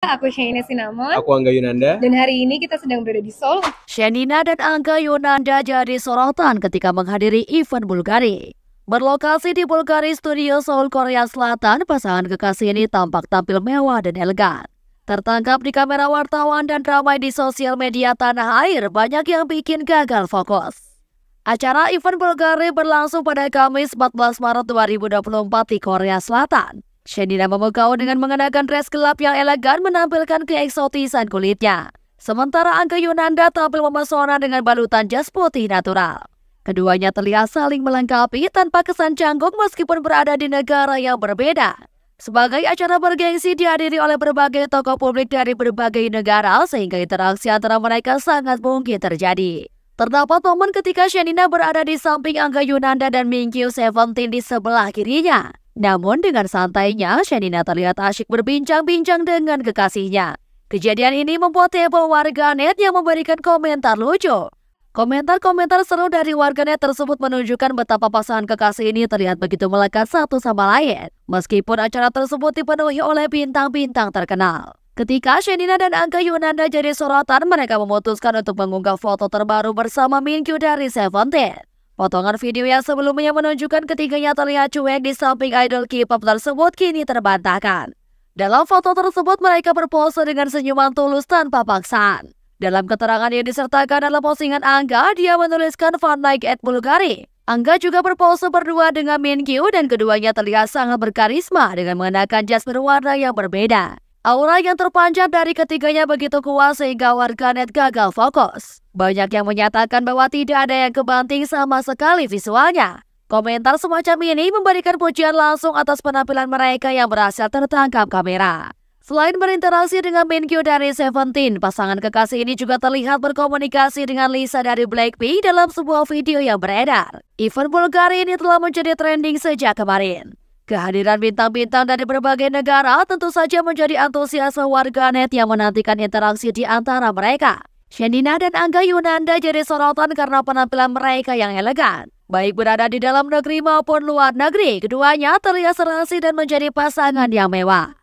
Aku Shaina Sinamon. Aku Angga Yunanda. Dan hari ini kita sedang berada di Seoul. Shaina dan Angga Yunanda jadi sorotan ketika menghadiri event Bulgari. Berlokasi di Bulgari Studio Seoul, Korea Selatan, pasangan kekasih ini tampak tampil mewah dan elegan. Tertangkap di kamera wartawan dan ramai di sosial media tanah air, banyak yang bikin gagal fokus. Acara event Bulgari berlangsung pada Kamis 14 Maret 2024 di Korea Selatan. Shenina memukau dengan mengenakan dress gelap yang elegan menampilkan keeksotisan kulitnya. Sementara Angga Yunanda tampil memesona dengan balutan jas putih natural. Keduanya terlihat saling melengkapi tanpa kesan canggung meskipun berada di negara yang berbeda. Sebagai acara bergengsi dihadiri oleh berbagai tokoh publik dari berbagai negara sehingga interaksi antara mereka sangat mungkin terjadi. Terdapat momen ketika Shenina berada di samping Angga Yunanda dan Mingyu Seventeen di sebelah kirinya. Namun dengan santainya, Shenina terlihat asyik berbincang-bincang dengan kekasihnya. Kejadian ini membuat heboh warganet yang memberikan komentar lucu. Komentar-komentar seru dari warganet tersebut menunjukkan betapa pasangan kekasih ini terlihat begitu melekat satu sama lain, meskipun acara tersebut dipenuhi oleh bintang-bintang terkenal. Ketika Shenina dan Angga Yunanda jadi sorotan, mereka memutuskan untuk mengunggah foto terbaru bersama Minkyu dari Seventeen. Potongan video yang sebelumnya menunjukkan ketiganya terlihat cuek di samping idol K-pop tersebut kini terbantahkan. Dalam foto tersebut mereka berpose dengan senyuman tulus tanpa paksaan. Dalam keterangan yang disertakan dalam postingan Angga, dia menuliskan fan like at Bulgari. Angga juga berpose berdua dengan Min Kyu dan keduanya terlihat sangat berkarisma dengan mengenakan jas berwarna yang berbeda. Aura yang terpancar dari ketiganya begitu kuat sehingga warganet gagal fokus. Banyak yang menyatakan bahwa tidak ada yang kebanting sama sekali visualnya. Komentar semacam ini memberikan pujian langsung atas penampilan mereka yang berhasil tertangkap kamera. Selain berinteraksi dengan Minkyu dari Seventeen, pasangan kekasih ini juga terlihat berkomunikasi dengan Lisa dari Blackpink dalam sebuah video yang beredar. Event Bulgari ini telah menjadi trending sejak kemarin. Kehadiran bintang-bintang dari berbagai negara tentu saja menjadi antusiasme warganet yang menantikan interaksi di antara mereka. Shenina dan Angga Yunanda jadi sorotan karena penampilan mereka yang elegan. Baik berada di dalam negeri maupun luar negeri, keduanya terlihat serasi dan menjadi pasangan yang mewah.